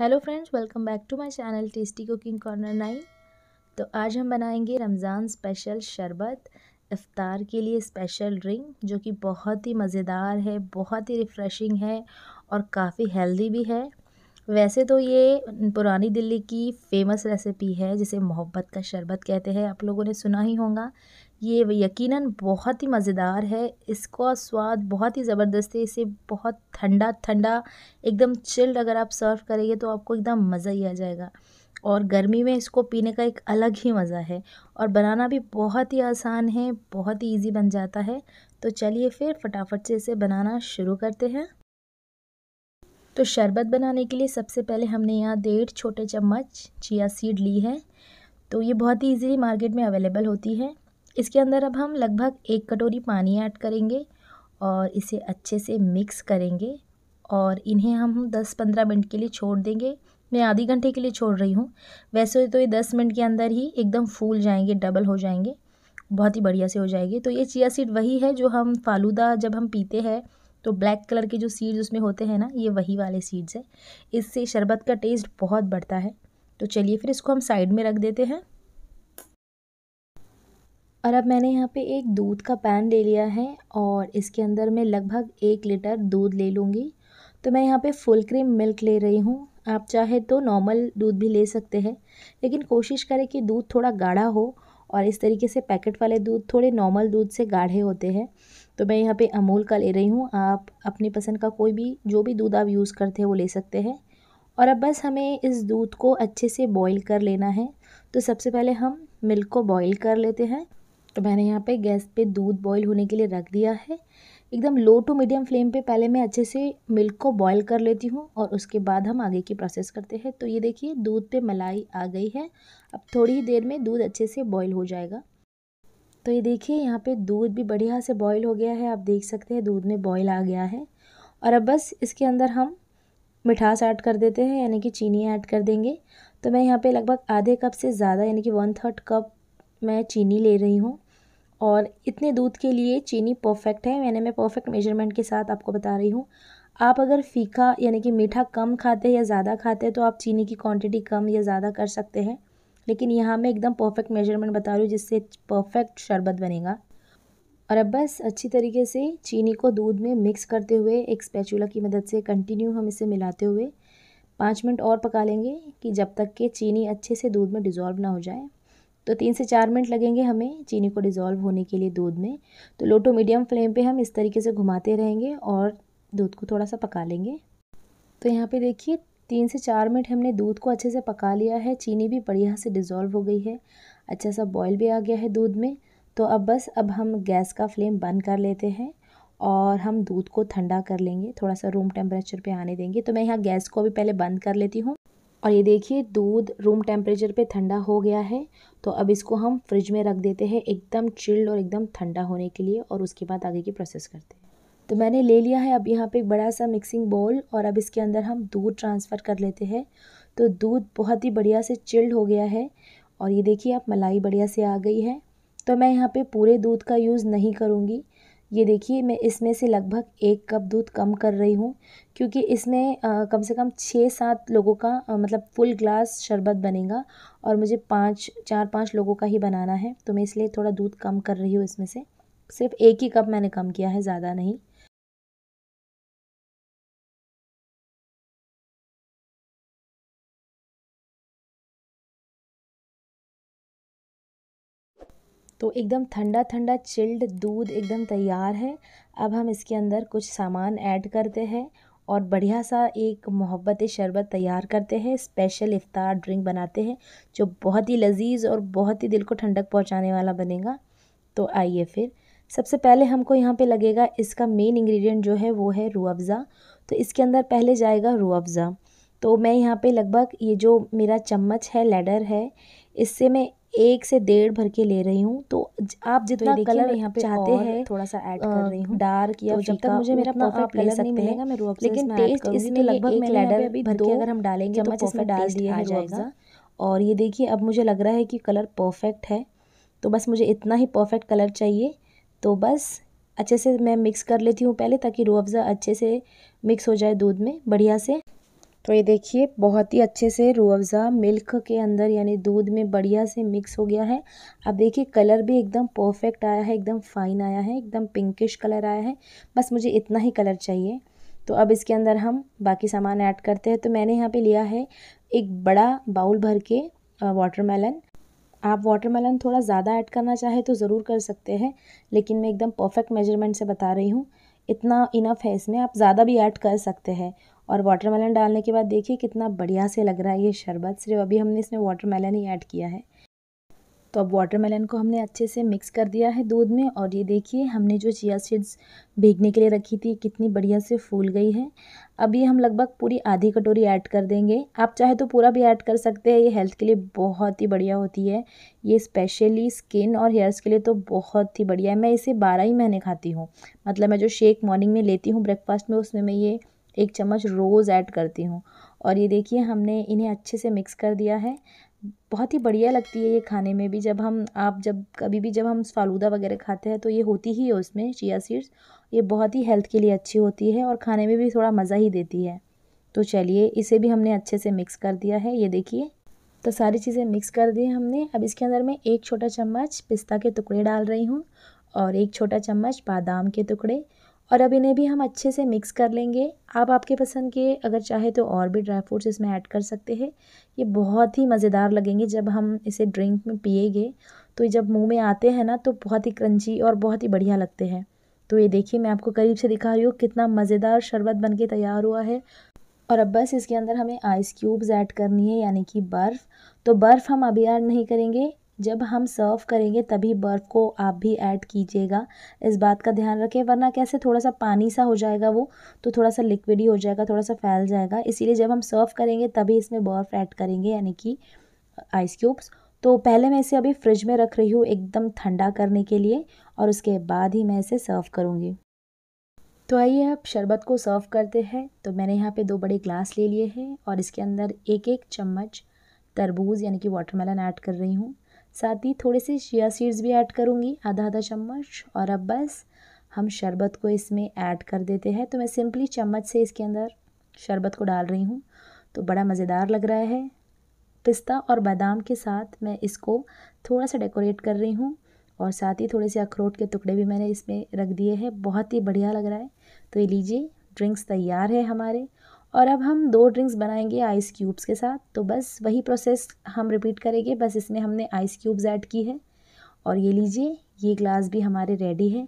hello friends welcome back to my channel tasty cooking corner nine तो आज हम बनाएंगे रमज़ान स्पेशल शरबत इफ्तार के लिए स्पेशल ड्रिंक जो कि बहुत ही मज़ेदार है बहुत ही रिफ़्रेशिंग है और काफ़ी हेल्दी भी है वैसे तो ये पुरानी दिल्ली की फ़ेमस रेसिपी है जिसे मोहब्बत का शरबत कहते हैं आप लोगों ने सुना ही होगा ये यकीनन बहुत ही मज़ेदार है इसका स्वाद बहुत ही ज़बरदस्त है इसे बहुत ठंडा ठंडा एकदम चिल्ड अगर आप सर्व करेंगे तो आपको एकदम मज़ा ही आ जाएगा और गर्मी में इसको पीने का एक अलग ही मज़ा है और बनाना भी बहुत ही आसान है बहुत ही ईजी बन जाता है तो चलिए फिर फटाफट से इसे बनाना शुरू करते हैं तो शरबत बनाने के लिए सबसे पहले हमने यहाँ डेढ़ छोटे चम्मच चिया सीड ली है तो ये बहुत ही ईजीली मार्केट में अवेलेबल होती है इसके अंदर अब हम लगभग एक कटोरी पानी ऐड करेंगे और इसे अच्छे से मिक्स करेंगे और इन्हें हम 10-15 मिनट के लिए छोड़ देंगे मैं आधे घंटे के लिए छोड़ रही हूँ वैसे तो ये 10 मिनट के अंदर ही एकदम फूल जाएंगे डबल हो जाएंगे बहुत ही बढ़िया से हो जाएगी तो ये चिया सीड वही है जो हम फालूदा जब हम पीते हैं तो ब्लैक कलर के जो सीड्स उसमें होते हैं ना ये वही वाले सीड्स हैं इससे शरबत का टेस्ट बहुत बढ़ता है तो चलिए फिर इसको हम साइड में रख देते हैं और अब मैंने यहाँ पे एक दूध का पैन ले लिया है और इसके अंदर मैं लगभग एक लीटर दूध ले लूँगी तो मैं यहाँ पे फुल क्रीम मिल्क ले रही हूँ आप चाहे तो नॉर्मल दूध भी ले सकते हैं लेकिन कोशिश करें कि दूध थोड़ा गाढ़ा हो और इस तरीके से पैकेट वाले दूध थोड़े नॉर्मल दूध से गाढ़े होते हैं तो मैं यहाँ पे अमूल का ले रही हूँ आप अपनी पसंद का कोई भी जो भी दूध आप यूज़ करते हैं वो ले सकते हैं और अब बस हमें इस दूध को अच्छे से बॉईल कर लेना है तो सबसे पहले हम मिल्क को बॉईल कर लेते हैं तो मैंने यहाँ पे गैस पे दूध बॉईल होने के लिए रख दिया है एकदम लो टू मीडियम फ्लेम पे पहले मैं अच्छे से मिल्क को बॉईल कर लेती हूँ और उसके बाद हम आगे की प्रोसेस करते हैं तो ये देखिए दूध पे मलाई आ गई है अब थोड़ी ही देर में दूध अच्छे से बॉईल हो जाएगा तो ये देखिए यहाँ पे दूध भी बढ़िया से बॉईल हो गया है आप देख सकते हैं दूध में बॉयल आ गया है और अब बस इसके अंदर हम मिठास ऐड कर देते हैं यानी कि चीनी ऐड कर देंगे तो मैं यहाँ पर लगभग आधे कप से ज़्यादा यानी कि वन थर्ड कप मैं चीनी ले रही हूँ और इतने दूध के लिए चीनी परफेक्ट है मैंने मैं परफेक्ट मेजरमेंट के साथ आपको बता रही हूँ आप अगर फीका यानी कि मीठा कम खाते हैं या ज़्यादा खाते हैं तो आप चीनी की क्वांटिटी कम या ज़्यादा कर सकते हैं लेकिन यहाँ मैं एकदम परफेक्ट मेजरमेंट बता रही हूँ जिससे परफेक्ट शरबत बनेगा और अब बस अच्छी तरीके से चीनी को दूध में मिक्स करते हुए एक स्पैचुला की मदद से कंटिन्यू हम इसे मिलाते हुए पाँच मिनट और पका लेंगे कि जब तक के चीनी अच्छे से दूध में डिज़ोल्व ना हो जाए तो तीन से चार मिनट लगेंगे हमें चीनी को डिज़ोल्व होने के लिए दूध में तो लो टू मीडियम फ्लेम पे हम इस तरीके से घुमाते रहेंगे और दूध को थोड़ा सा पका लेंगे तो यहाँ पे देखिए तीन से चार मिनट हमने दूध को अच्छे से पका लिया है चीनी भी बढ़िया से डिज़ोल्व हो गई है अच्छा सा बॉयल भी आ गया है दूध में तो अब बस अब हम गैस का फ्लेम बंद कर लेते हैं और हम दूध को ठंडा कर लेंगे थोड़ा सा रूम टेम्परेचर पे आने देंगे तो मैं यहाँ गैस को भी पहले बंद कर लेती हूँ और ये देखिए दूध रूम टेम्परेचर पे ठंडा हो गया है तो अब इसको हम फ्रिज में रख देते हैं एकदम चिल्ड और एकदम ठंडा होने के लिए और उसके बाद आगे की प्रोसेस करते हैं तो मैंने ले लिया है अब यहाँ पे एक बड़ा सा मिक्सिंग बाउल और अब इसके अंदर हम दूध ट्रांसफ़र कर लेते हैं तो दूध बहुत ही बढ़िया से चिल्ड हो गया है और ये देखिए आप मलाई बढ़िया से आ गई है तो मैं यहाँ पर पूरे दूध का यूज़ नहीं करूँगी ये देखिए मैं इसमें से लगभग एक कप दूध कम कर रही हूँ क्योंकि इसमें आ, कम से कम छः सात लोगों का आ, मतलब फुल ग्लास शरबत बनेगा और मुझे पाँच चार पाँच लोगों का ही बनाना है तो मैं इसलिए थोड़ा दूध कम कर रही हूँ इसमें से सिर्फ एक ही कप मैंने कम किया है ज़्यादा नहीं तो एकदम ठंडा ठंडा चिल्ड दूध एकदम तैयार है अब हम इसके अंदर कुछ सामान ऐड करते हैं और बढ़िया सा एक मोहब्बत शरबत तैयार करते हैं स्पेशल इफ़ार ड्रिंक बनाते हैं जो बहुत ही लजीज और बहुत ही दिल को ठंडक पहुंचाने वाला बनेगा तो आइए फिर सबसे पहले हमको यहाँ पे लगेगा इसका मेन इंग्रेडिएंट जो है वो है रू अफ़ज़ा तो इसके अंदर पहले जाएगा रू अफ़ज़ा तो मैं यहाँ पर लगभग ये जो मेरा चम्मच है लेडर है इससे मैं एक से डेढ़ भर के ले रही हूँ तो आप तो जितना तो कलर यहाँ पे चाहते हैं थोड़ा सा ऐड कर रही हूँ डार्क या तो जब तक मुझे मेरा परफेक्ट कलर नहीं मिलेगा मैं रूह लेकिन टेस्ट इसमें लगभग मैं लेडर भर के अगर हम डालेंगे तो, तो इसमें डाल दिया जाएगा और ये देखिए अब मुझे लग रहा है कि कलर परफेक्ट है तो बस मुझे इतना ही परफेक्ट कलर चाहिए तो बस अच्छे से मैं मिक्स कर लेती हूँ पहले ताकि रूह अफ़ज़ा अच्छे से मिक्स हो जाए दूध में बढ़िया से तो ये देखिए बहुत ही अच्छे से रुअ अफ़ज़ा मिल्क के अंदर यानी दूध में बढ़िया से मिक्स हो गया है अब देखिए कलर भी एकदम परफेक्ट आया है एकदम फ़ाइन आया है एकदम पिंकिश कलर आया है बस मुझे इतना ही कलर चाहिए तो अब इसके अंदर हम बाकी सामान ऐड करते हैं तो मैंने यहाँ पे लिया है एक बड़ा बाउल भर के वाटरमेलन आप वाटरमेलन थोड़ा ज़्यादा ऐड करना चाहें तो ज़रूर कर सकते हैं लेकिन मैं एकदम परफेक्ट मेजरमेंट से बता रही हूँ इतना इनफ है इसमें आप ज़्यादा भी ऐड कर सकते हैं और वाटरमेलन डालने के बाद देखिए कितना बढ़िया से लग रहा है ये शरबत सिर्फ अभी हमने इसमें वाटरमेलन ही ऐड किया है तो अब वाटरमेलन को हमने अच्छे से मिक्स कर दिया है दूध में और ये देखिए हमने जो चिया सीड्स भीगने के लिए रखी थी कितनी बढ़िया से फूल गई है अब ये हम लगभग पूरी आधी कटोरी ऐड कर देंगे आप चाहे तो पूरा भी ऐड कर सकते हैं ये हेल्थ के लिए बहुत ही बढ़िया होती है ये स्पेशली स्किन और हेयर्स के लिए तो बहुत ही बढ़िया है मैं इसे बारह ही महीने खाती हूँ मतलब मैं जो शेक मॉर्निंग में लेती हूँ ब्रेकफास्ट में उसमें मैं ये एक चम्मच रोज़ ऐड करती हूँ और ये देखिए हमने इन्हें अच्छे से मिक्स कर दिया है बहुत ही बढ़िया लगती है ये खाने में भी जब हम आप जब कभी भी जब हम फालूदा वगैरह खाते हैं तो ये होती ही है उसमें चिया सीड्स ये बहुत ही हेल्थ के लिए अच्छी होती है और खाने में भी थोड़ा मज़ा ही देती है तो चलिए इसे भी हमने अच्छे से मिक्स कर दिया है ये देखिए तो सारी चीज़ें मिक्स कर दी हमने अब इसके अंदर मैं एक छोटा चम्मच पिस्ता के टुकड़े डाल रही हूँ और एक छोटा चम्मच बादाम के टुकड़े और अब इन्हें भी हम अच्छे से मिक्स कर लेंगे आप आपके पसंद के अगर चाहे तो और भी ड्राई फ्रूट्स इसमें ऐड कर सकते हैं ये बहुत ही मज़ेदार लगेंगे जब हम इसे ड्रिंक में पिएंगे तो ये जब मुंह में आते हैं ना तो बहुत ही क्रंची और बहुत ही बढ़िया लगते हैं तो ये देखिए मैं आपको करीब से दिखा रही हूँ कितना मज़ेदार शरबत बन के तैयार हुआ है और अब बस इसके अंदर हमें आइस क्यूब्स ऐड करनी है यानी कि बर्फ़ तो बर्फ़ हम अभी ऐड नहीं करेंगे जब हम सर्व करेंगे तभी बर्फ़ को आप भी ऐड कीजिएगा इस बात का ध्यान रखें वरना कैसे थोड़ा सा पानी सा हो जाएगा वो तो थोड़ा सा लिक्विड ही हो जाएगा थोड़ा सा फैल जाएगा इसीलिए जब हम सर्व करेंगे तभी इसमें बर्फ़ ऐड करेंगे यानी कि आइस क्यूब्स तो पहले मैं इसे अभी फ्रिज में रख रही हूँ एकदम ठंडा करने के लिए और उसके बाद ही मैं इसे सर्व करूँगी तो आइए आप शरबत को सर्व करते हैं तो मैंने यहाँ पे दो बड़े ग्लास ले लिए हैं और इसके अंदर एक एक चम्मच तरबूज यानी कि वाटरमेलन ऐड कर रही हूँ साथ ही थोड़े से शिया सीड्स भी ऐड करूँगी आधा आधा चम्मच और अब बस हम शरबत को इसमें ऐड कर देते हैं तो मैं सिंपली चम्मच से इसके अंदर शरबत को डाल रही हूँ तो बड़ा मज़ेदार लग रहा है पिस्ता और बादाम के साथ मैं इसको थोड़ा सा डेकोरेट कर रही हूँ और साथ ही थोड़े से अखरोट के टुकड़े भी मैंने इसमें रख दिए हैं बहुत ही बढ़िया लग रहा है तो ये लीजिए ड्रिंक्स तैयार है हमारे और अब हम दो ड्रिंक्स बनाएंगे आइस क्यूब्स के साथ तो बस वही प्रोसेस हम रिपीट करेंगे बस इसमें हमने आइस क्यूब्स ऐड की है और ये लीजिए ये ग्लास भी हमारे रेडी है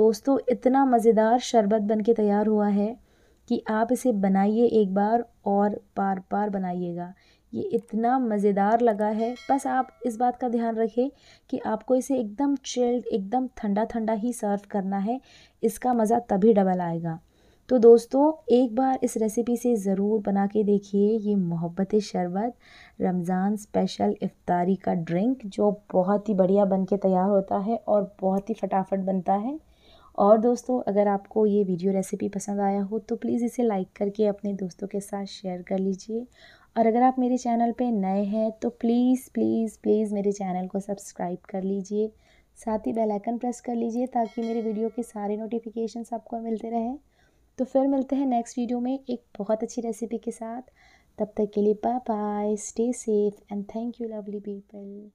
दोस्तों इतना मज़ेदार शरबत बन के तैयार हुआ है कि आप इसे बनाइए एक बार और बार बार बनाइएगा ये इतना मज़ेदार लगा है बस आप इस बात का ध्यान रखें कि आपको इसे एकदम चिल्ड एकदम ठंडा ठंडा ही सर्व करना है इसका मज़ा तभी डबल आएगा तो दोस्तों एक बार इस रेसिपी से ज़रूर बना के देखिए ये मोहब्बत शरबत रमज़ान स्पेशल इफ्तारी का ड्रिंक जो बहुत ही बढ़िया बन के तैयार होता है और बहुत ही फटाफट बनता है और दोस्तों अगर आपको ये वीडियो रेसिपी पसंद आया हो तो प्लीज़ इसे लाइक करके अपने दोस्तों के साथ शेयर कर लीजिए और अगर आप मेरे चैनल पे नए हैं तो प्लीज़ प्लीज़ प्लीज़ मेरे चैनल को सब्सक्राइब कर लीजिए साथ ही बेल आइकन प्रेस कर लीजिए ताकि मेरे वीडियो के सारे नोटिफिकेशन आपको मिलते रहें तो फिर मिलते हैं नेक्स्ट वीडियो में एक बहुत अच्छी रेसिपी के साथ तब तक के लिए bye bye stay safe and thank you lovely people